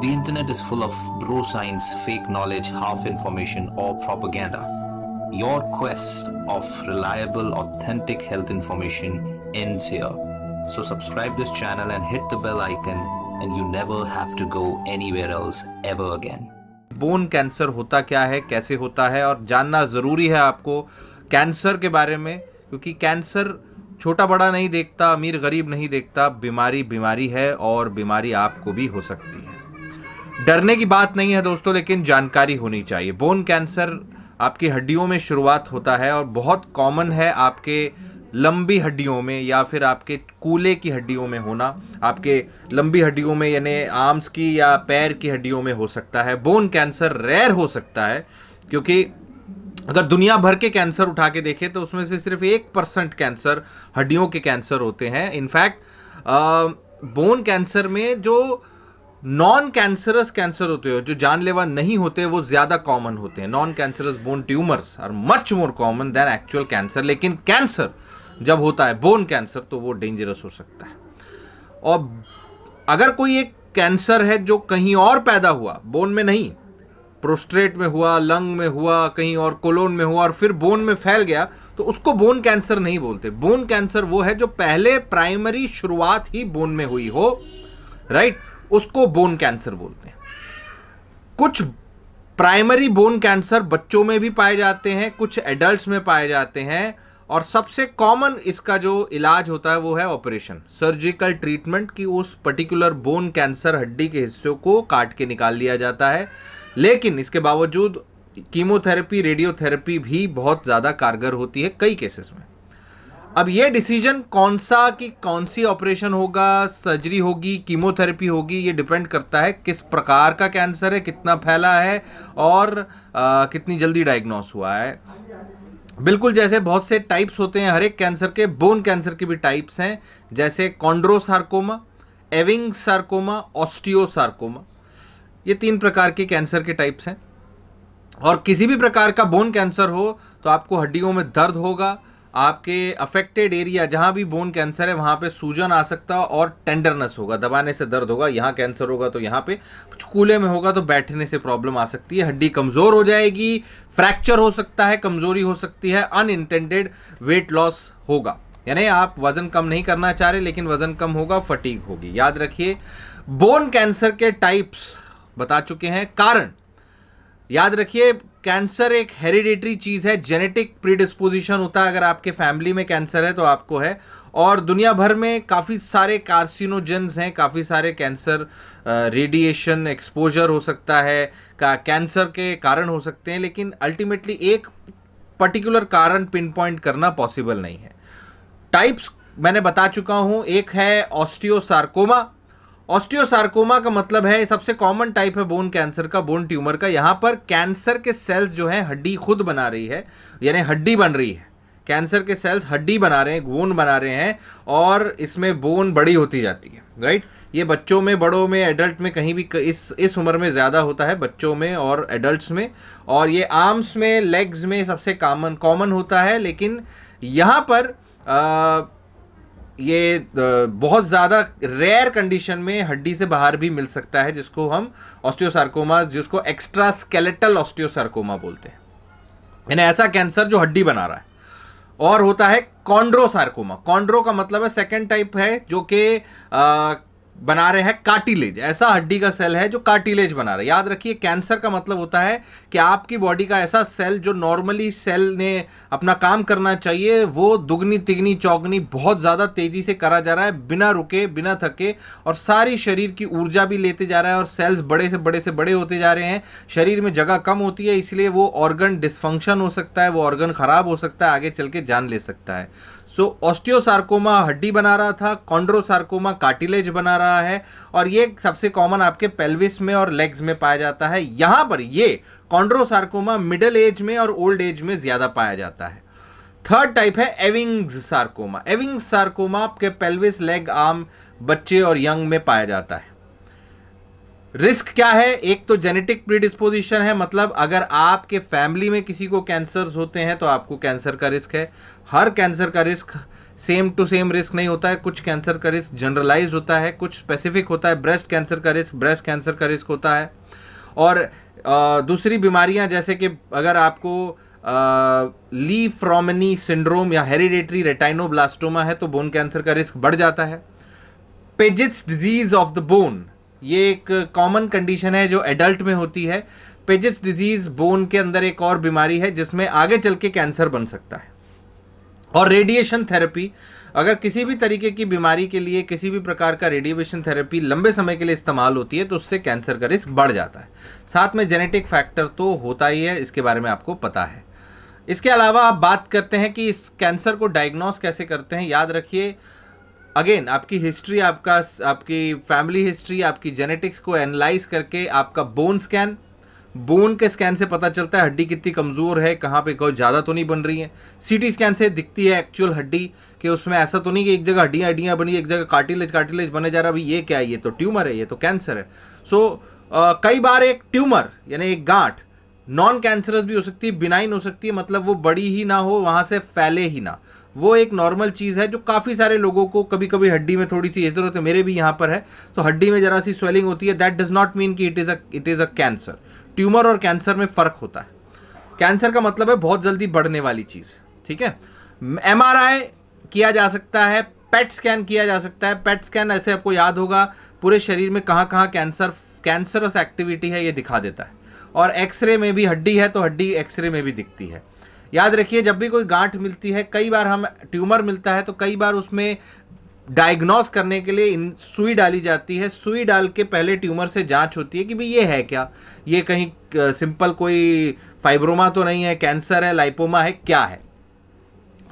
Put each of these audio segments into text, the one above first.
The internet is full of bro science, fake knowledge, half information, or propaganda. Your quest of reliable, authentic health information ends here. So subscribe this channel and hit the bell icon and you never have to go anywhere else ever again. Bone cancer होता क्या है कैसे होता है और जानना ज़रूरी है आपको कैंसर के बारे में क्योंकि कैंसर छोटा बड़ा नहीं देखता अमीर गरीब नहीं देखता बीमारी बीमारी है और बीमारी आपको भी हो सकती है डरने की बात नहीं है दोस्तों लेकिन जानकारी होनी चाहिए बोन कैंसर आपकी हड्डियों में शुरुआत होता है और बहुत कॉमन है आपके लंबी हड्डियों में या फिर आपके कूले की हड्डियों में होना आपके लंबी हड्डियों में यानी आर्म्स की या पैर की हड्डियों में हो सकता है बोन कैंसर रेयर हो सकता है क्योंकि अगर दुनिया भर के कैंसर उठा के देखें तो उसमें से सिर्फ एक परसेंट कैंसर हड्डियों के कैंसर होते हैं इनफैक्ट बोन कैंसर में जो नॉन कैंसरस कैंसर होते हो जो जानलेवा नहीं होते वो ज्यादा कॉमन होते हैं non cancerous bone tumours are much more common than actual cancer लेकिन कैंसर जब होता है बोन कैंसर तो वो डेंजरस हो सकता है और अगर कोई एक कैंसर है जो कहीं और पैदा हुआ बोन में नहीं प्रोस्ट्रेट में हुआ लंग में हुआ कहीं और कोलोन में हुआ और फिर बोन में फैल गया तो उसको बोन कैंसर नहीं बोलते बोन कैंसर वो है जो पहले प्राइमरी शुरुआत ही बोन में हुई हो राइट right? उसको बोन कैंसर बोलते हैं कुछ प्राइमरी बोन कैंसर बच्चों में भी पाए जाते हैं कुछ एडल्ट्स में पाए जाते हैं और सबसे कॉमन इसका जो इलाज होता है वो है ऑपरेशन सर्जिकल ट्रीटमेंट की उस पर्टिकुलर बोन कैंसर हड्डी के हिस्सों को काट के निकाल लिया जाता है लेकिन इसके बावजूद कीमोथेरेपी रेडियोथेरेपी भी बहुत ज़्यादा कारगर होती है कई केसेस में अब ये डिसीजन कौन सा कि कौन सी ऑपरेशन होगा सर्जरी होगी कीमोथेरेपी होगी ये डिपेंड करता है किस प्रकार का कैंसर है कितना फैला है और आ, कितनी जल्दी डायग्नोस हुआ है बिल्कुल जैसे बहुत से टाइप्स होते हैं हर एक कैंसर के बोन कैंसर के भी टाइप्स हैं जैसे कॉन्ड्रोसार्कोमा एविंग सार्कोमा ऑस्टियोसार्कोमा ये तीन प्रकार के कैंसर के टाइप्स हैं और किसी भी प्रकार का बोन कैंसर हो तो आपको हड्डियों में दर्द होगा आपके अफेक्टेड एरिया जहाँ भी बोन कैंसर है वहाँ पे सूजन आ सकता है और टेंडरनेस होगा दबाने से दर्द होगा यहाँ कैंसर होगा तो यहाँ पे कूले में होगा तो बैठने से प्रॉब्लम आ सकती है हड्डी कमज़ोर हो जाएगी फ्रैक्चर हो सकता है कमज़ोरी हो सकती है अनइंटेंडेड वेट लॉस होगा यानी आप वज़न कम नहीं करना चाह रहे लेकिन वज़न कम होगा फटीक होगी याद रखिए बोन कैंसर के टाइप्स बता चुके हैं कारण याद रखिए कैंसर एक हेरिडेटरी चीज़ है जेनेटिक प्रीडिस्पोजिशन होता है अगर आपके फैमिली में कैंसर है तो आपको है और दुनिया भर में काफ़ी सारे कार्सिनोजेंस हैं काफ़ी सारे कैंसर रेडिएशन एक्सपोजर हो सकता है का कैंसर के कारण हो सकते हैं लेकिन अल्टीमेटली एक पर्टिकुलर कारण पिन पॉइंट करना पॉसिबल नहीं है टाइप्स मैंने बता चुका हूँ एक है ऑस्टियोसार्कोमा ऑस्टियोसार्कोमा का मतलब है सबसे कॉमन टाइप है बोन कैंसर का बोन ट्यूमर का यहाँ पर कैंसर के सेल्स जो है हड्डी खुद बना रही है यानी हड्डी बन रही है कैंसर के सेल्स हड्डी बना रहे हैं बोन बना रहे हैं और इसमें बोन बड़ी होती जाती है राइट ये बच्चों में बड़ों में एडल्ट में कहीं भी इस इस उम्र में ज़्यादा होता है बच्चों में और एडल्ट्स में और ये आर्म्स में लेग्स में सबसे कॉमन कॉमन होता है लेकिन यहाँ पर आ, ये बहुत ज़्यादा रेयर कंडीशन में हड्डी से बाहर भी मिल सकता है जिसको हम ऑस्टियोसार्कोमा जिसको एक्स्ट्रा स्केलेटल ऑस्टियोसार्कोमा बोलते हैं यानी ऐसा कैंसर जो हड्डी बना रहा है और होता है कॉन्ड्रोसार्कोमा कॉन्ड्रो का मतलब है सेकेंड टाइप है जो कि बना रहे हैं कार्टिलेज ऐसा हड्डी का सेल है जो कार्टिलेज बना रहा है याद रखिए कैंसर का मतलब होता है कि आपकी बॉडी का ऐसा सेल जो नॉर्मली सेल ने अपना काम करना चाहिए वो दुगनी तिगनी चौगनी बहुत ज़्यादा तेज़ी से करा जा रहा है बिना रुके बिना थके और सारी शरीर की ऊर्जा भी लेते जा रहा है और सेल्स बड़े से बड़े से बड़े होते जा रहे हैं शरीर में जगह कम होती है इसलिए वो ऑर्गन डिसफंक्शन हो सकता है वो ऑर्गन ख़राब हो सकता है आगे चल के जान ले सकता है सो ऑस्टियोसार्कोमा हड्डी बना रहा था कॉन्ड्रोसार्कोमा कार्टिलेज बना रहा है और ये सबसे कॉमन आपके पेल्विस में और लेग्स में पाया जाता है यहाँ पर ये कॉन्ड्रोसार्कोमा मिडल एज में और ओल्ड एज में ज़्यादा पाया जाता है थर्ड टाइप है एविंग्स सार्कोमा एविंग्स सार्कोमा आपके पेल्विस लेग आर्म बच्चे और यंग में पाया जाता है रिस्क क्या है एक तो जेनेटिक प्रीडिस्पोजिशन है मतलब अगर आपके फैमिली में किसी को कैंसर होते हैं तो आपको कैंसर का रिस्क है हर कैंसर का risk same to same risk नहीं होता है कुछ कैंसर का रिस्क जनरलाइज होता है कुछ स्पेसिफिक होता है ब्रेस्ट कैंसर का रिस्क ब्रेस्ट कैंसर का रिस्क होता है और आ, दूसरी बीमारियां जैसे कि अगर आपको ली फ्रॉमनी सिंड्रोम या हेरिडेटरी रेटाइनोब्लास्टोमा है तो बोन कैंसर का रिस्क बढ़ जाता है Paget's disease of the bone ये एक कॉमन कंडीशन है जो एडल्ट में होती है पेजिस डिजीज बोन के अंदर एक और बीमारी है जिसमें आगे चल के कैंसर बन सकता है और रेडिएशन थेरेपी अगर किसी भी तरीके की बीमारी के लिए किसी भी प्रकार का रेडिएशन थेरेपी लंबे समय के लिए इस्तेमाल होती है तो उससे कैंसर का रिस्क बढ़ जाता है साथ में जेनेटिक फैक्टर तो होता ही है इसके बारे में आपको पता है इसके अलावा आप बात करते हैं कि इस कैंसर को डायग्नोस कैसे करते हैं याद रखिए अगेन आपकी हिस्ट्री आपका आपकी फैमिली हिस्ट्री आपकी जेनेटिक्स को एनालाइज करके आपका बोन स्कैन बोन के स्कैन से पता चलता है हड्डी कितनी कमज़ोर है कहाँ पे कहो ज़्यादा तो नहीं बन रही है सीटी स्कैन से दिखती है एक्चुअल हड्डी कि उसमें ऐसा तो नहीं कि एक जगह हड्डियाँ हड्डियाँ बनी एक जगह कार्टिलेज कार्टिलेज बने जा रहा है अभी ये क्या है ये तो ट्यूमर है ये तो कैंसर है सो so, कई बार एक ट्यूमर यानी एक गांठ नॉन कैंसरस भी हो सकती है बिनाइन हो सकती है मतलब वो बड़ी ही ना हो वहाँ से फैले ही ना वो एक नॉर्मल चीज़ है जो काफ़ी सारे लोगों को कभी कभी हड्डी में थोड़ी सी ये जरूरत है मेरे भी यहाँ पर है तो हड्डी में जरा सी स्वेलिंग होती है दैट डज नॉट मीन कि it is a it is a cancer tumour और कैंसर में फ़र्क होता है कैंसर का मतलब है बहुत जल्दी बढ़ने वाली चीज़ ठीक है एम किया जा सकता है पेट स्कैन किया जा सकता है पेट स्कैन ऐसे आपको याद होगा पूरे शरीर में कहाँ कहाँ कैंसर कैंसरस एक्टिविटी है ये दिखा देता है और एक्सरे में भी हड्डी है तो हड्डी एक्सरे में भी दिखती है याद रखिए जब भी कोई गांठ मिलती है कई बार हम ट्यूमर मिलता है तो कई बार उसमें डायग्नोस करने के लिए इन सुई डाली जाती है सुई डाल के पहले ट्यूमर से जांच होती है कि भाई ये है क्या ये कहीं सिंपल कोई फाइब्रोमा तो नहीं है कैंसर है लाइपोमा है क्या है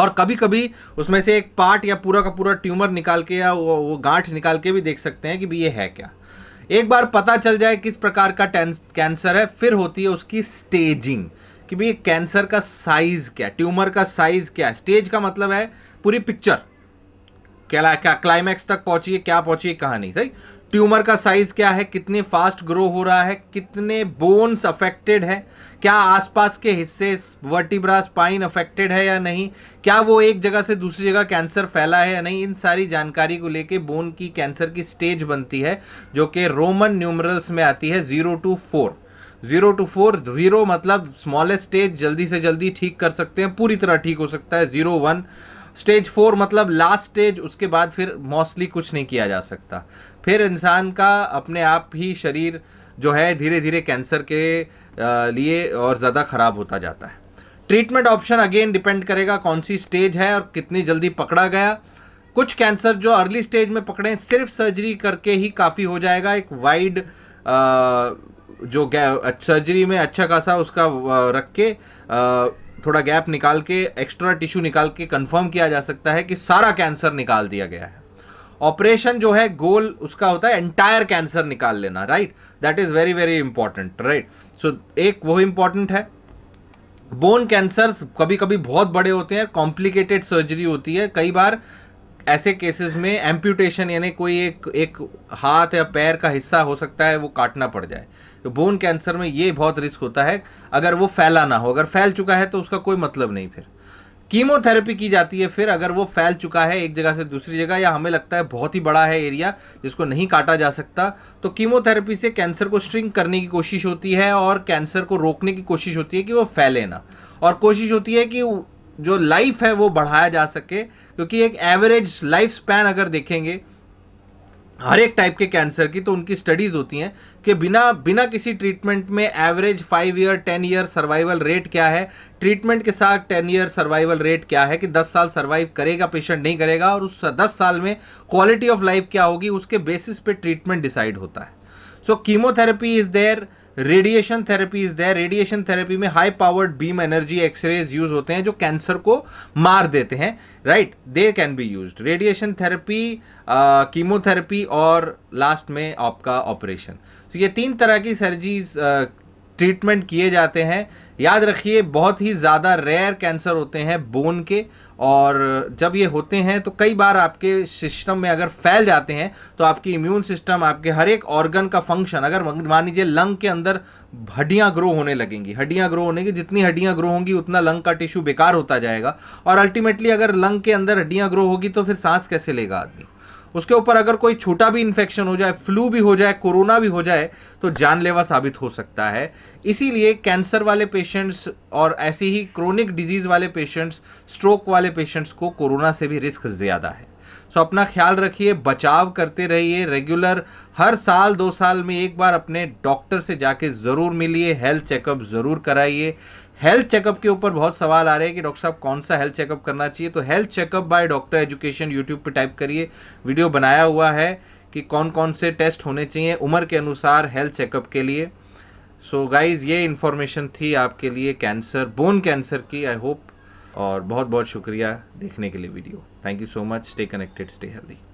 और कभी कभी उसमें से एक पार्ट या पूरा का पूरा ट्यूमर निकाल के या वो, वो गांठ निकाल के भी देख सकते हैं कि भाई ये है क्या एक बार पता चल जाए किस प्रकार का कैंसर है फिर होती है उसकी स्टेजिंग कि भाई कैंसर का साइज़ क्या ट्यूमर का साइज़ क्या स्टेज का मतलब है पूरी पिक्चर क्या क्या क्लाइमैक्स तक पहुंची है क्या पहुंची है नहीं सही ट्यूमर का साइज़ क्या है कितने फास्ट ग्रो हो रहा है कितने बोन्स अफेक्टेड है क्या आसपास के हिस्से वर्टिब्रा स्पाइन अफेक्टेड है या नहीं क्या वो एक जगह से दूसरी जगह कैंसर फैला है या नहीं इन सारी जानकारी को लेके बोन की कैंसर की स्टेज बनती है जो कि रोमन न्यूमरल्स में आती है zero to four zero to four zero मतलब स्मॉलेस्ट स्टेज जल्दी से जल्दी ठीक कर सकते हैं पूरी तरह ठीक हो सकता है जीरो वन स्टेज फोर मतलब लास्ट स्टेज उसके बाद फिर मोस्टली कुछ नहीं किया जा सकता फिर इंसान का अपने आप ही शरीर जो है धीरे धीरे कैंसर के लिए और ज़्यादा ख़राब होता जाता है ट्रीटमेंट ऑप्शन अगेन डिपेंड करेगा कौन सी स्टेज है और कितनी जल्दी पकड़ा गया कुछ कैंसर जो अर्ली स्टेज में पकड़े सिर्फ सर्जरी करके ही काफ़ी हो जाएगा एक वाइड जो सर्जरी में अच्छा खासा उसका रख के थोड़ा गैप निकाल के एक्स्ट्रा टिश्यू निकाल के कंफर्म किया जा सकता है कि सारा कैंसर निकाल दिया गया है ऑपरेशन जो है गोल उसका होता है एंटायर कैंसर निकाल लेना right that is very very important right so एक वो इंपॉर्टेंट है बोन कैंसर कभी कभी बहुत बड़े होते हैं कॉम्प्लिकेटेड सर्जरी होती है कई बार ऐसे केसेस में एम्प्यूटेशन यानी कोई एक एक हाथ या पैर का हिस्सा हो सकता है वो काटना पड़ जाए तो बोन कैंसर में ये बहुत रिस्क होता है अगर वो फैला ना हो अगर फैल चुका है तो उसका कोई मतलब नहीं फिर कीमोथेरेपी की जाती है फिर अगर वो फैल चुका है एक जगह से दूसरी जगह या हमें लगता है बहुत ही बड़ा है एरिया जिसको नहीं काटा जा सकता तो कीमोथेरेपी से कैंसर को स्ट्रिंग करने की कोशिश होती है और कैंसर को रोकने की कोशिश होती है कि वो फैले ना और कोशिश होती है कि जो लाइफ है वो बढ़ाया जा सके क्योंकि एक एवरेज लाइफ स्पैन अगर देखेंगे हर एक टाइप के कैंसर की तो उनकी स्टडीज़ होती हैं कि बिना बिना किसी ट्रीटमेंट में average five year ten year survival rate क्या है ट्रीटमेंट के साथ टेन ईयर सर्वाइवल रेट क्या है कि दस साल सर्वाइव करेगा पेशेंट नहीं करेगा और उस दस साल में क्वालिटी ऑफ लाइफ क्या होगी उसके बेसिस पे ट्रीटमेंट डिसाइड होता है so chemotherapy is there radiation therapy is there radiation therapy में high powered beam energy X rays use होते हैं जो कैंसर को मार देते हैं right they can be use radiation therapy chemotherapy और लास्ट में आपका ऑपरेशन तो ये तीन तरह की सर्जीज ट्रीटमेंट किए जाते हैं याद रखिए बहुत ही ज़्यादा रेयर कैंसर होते हैं बोन के और जब ये होते हैं तो कई बार आपके सिस्टम में अगर फैल जाते हैं तो आपकी इम्यून सिस्टम आपके हर एक ऑर्गन का फंक्शन अगर मान लीजिए लंग के अंदर हड्डियाँ ग्रो होने लगेंगी हड्डियाँ ग्रो होने की जितनी हड्डियाँ ग्रो होंगी उतना लंग का टिश्यू बेकार होता जाएगा और अल्टीमेटली अगर लंग के अंदर हड्डियाँ ग्रो होगी तो फिर सांस कैसे लेगा आदमी उसके ऊपर अगर कोई छोटा भी इन्फेक्शन हो जाए फ्लू भी हो जाए कोरोना भी हो जाए तो जानलेवा साबित हो सकता है इसीलिए कैंसर वाले पेशेंट्स और ऐसे ही क्रोनिक डिजीज़ वाले पेशेंट्स स्ट्रोक वाले पेशेंट्स को कोरोना से भी रिस्क ज़्यादा है सो so, अपना ख्याल रखिए बचाव करते रहिए रेगुलर हर साल दो साल में एक बार अपने डॉक्टर से जाके ज़रूर मिलिए हेल्थ चेकअप ज़रूर कराइए हेल्थ चेकअप के ऊपर बहुत सवाल आ रहे हैं कि डॉक्टर साहब कौन सा हेल्थ चेकअप करना चाहिए तो health checkup by doctor education YouTube पे टाइप करिए वीडियो बनाया हुआ है कि कौन कौन से टेस्ट होने चाहिए उम्र के अनुसार हेल्थ चेकअप के लिए सो so गाइज ये इन्फॉर्मेशन थी आपके लिए कैंसर बोन कैंसर की आई होप और बहुत बहुत शुक्रिया देखने के लिए video thank you so much stay connected stay healthy